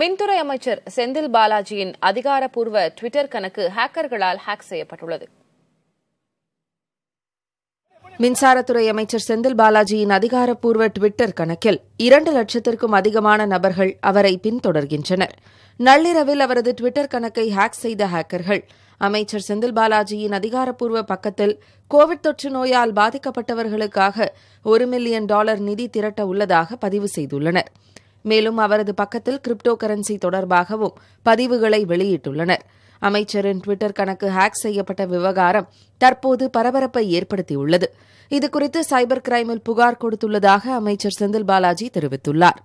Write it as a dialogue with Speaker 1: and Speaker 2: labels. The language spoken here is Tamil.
Speaker 1: மின்துறை அமைச்சர் செந்தில் பாலாஜியின் அதிகாரப்பூர்வ ட்விட்டர் கணக்கு ஹேக்கர்களால் ஹேக் செய்யப்பட்டுள்ளது
Speaker 2: மின்சாரத்துறை அமைச்சர் செந்தில் பாலாஜியின் அதிகாரப்பூர்வ டுவிட்டர் கணக்கில் இரண்டு லட்சத்திற்கும் அதிகமான நபர்கள் அவரை பின்தொடர்கின்றனர் நள்ளிரவில் அவரது டுவிட்டர் கணக்கை ஹேக் செய்த ஹேக்கர்கள் அமைச்சர் செந்தில் பாலாஜியின் அதிகாரப்பூர்வ பக்கத்தில் கோவிட் தொற்று நோயால் பாதிக்கப்பட்டவர்களுக்காக ஒரு மில்லியன் டாலர் நிதி திரட்ட உள்ளதாக பதிவு செய்துள்ளனா் மேலும் அவரது பக்கத்தில் கிரிப்டோ கரன்சி தொடர்பாகவும் பதிவுகளை வெளியிட்டுள்ளனர் அமைச்சரின் டுவிட்டர் கணக்கு ஹேக் செய்யப்பட்ட விவகாரம் தற்போது பரபரப்பை ஏற்படுத்தியுள்ளது இதுகுறித்து சைபர் கிரைமில் புகார் கொடுத்துள்ளதாக அமைச்சர் செந்தில் பாலாஜி தெரிவித்துள்ளார்